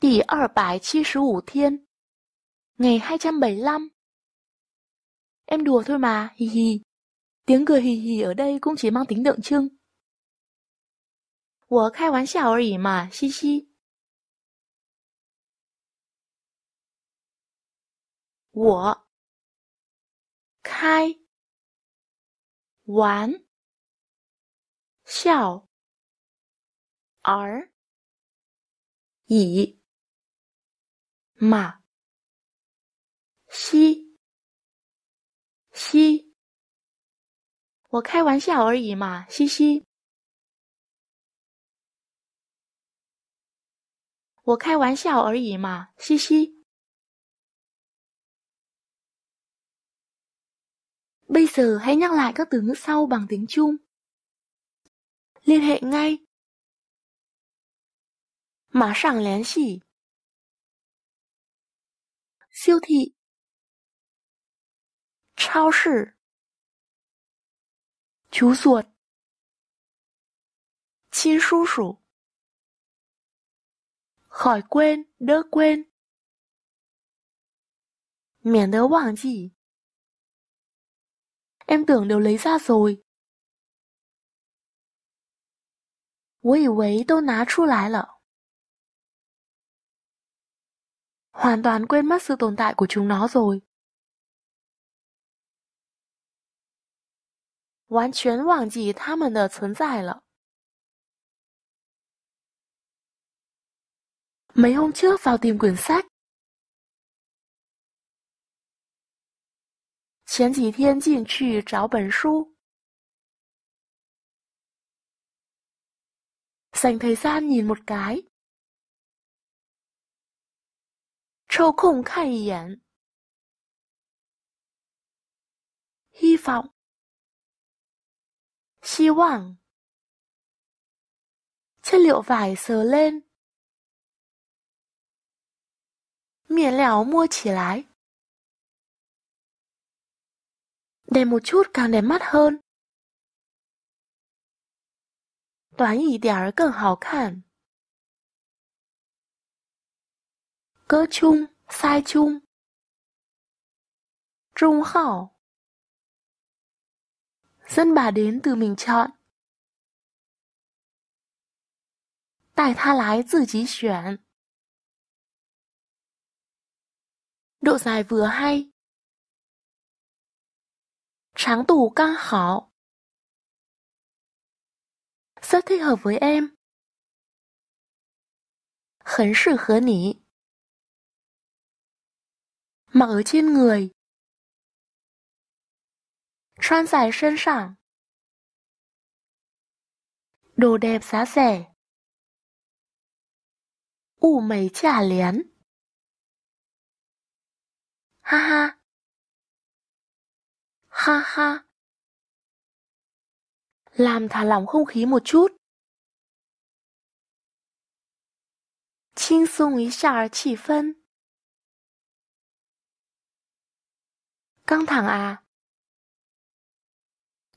第二百七十五 thiên Ngày 275 Em đùa thôi mà, hì hì. Tiếng cười hì hì ở đây cũng chỉ mang tính tượng trưng. 我开玩笑而已嘛，嘻嘻。我开玩笑而已。ma, xi, xi, Bây giờ hãy nhắc lại các từ ngữ sau bằng tiếng Trung. Liên hệ ngay. Mã sàng lén xỉ siêu thị, thị 超市 chú ruột 亲叔叔 khỏi quên đỡ quên miễn đỡ hoảng gì em tưởng đều lấy ra rồi 我以为都拿出来了。hoàn toàn quên mất sự tồn tại của chúng nó rồi. Hoàn toàn 忘记它们的存在了。Mấy hôm trước vào tìm quyển sách. Chén chỉ thiên chỉnh trừ tráo bẩn su. Dành thời gian nhìn một cái. 抽空看一眼。hy vọng hy vọng chất liệu vải sờ lên miền lẻo mua chỉ lái đẹp một chút càng đẹp mắt hơn toán ý điểm càng hào khăn 歌 chung, sai chung. Trung khảo Dân bà đến từ mình chọn. Tài tha lái từ chí chuyển. Độ dài vừa hay. Tráng tủ căng hảo Rất thích hợp với em. Khấn sự hứa nỉ mặc ở trên người trang giải sơn sảng. Đồ đẹp giá rẻ. Ủ mấy trả lén. Ha ha. Ha ha. Làm thả lỏng không khí một chút. 轻松一下而气氛。Căng thẳng à?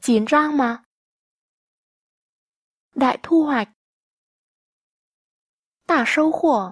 Chín răng mà. Đại thu hoạch. Tả sâu khổ.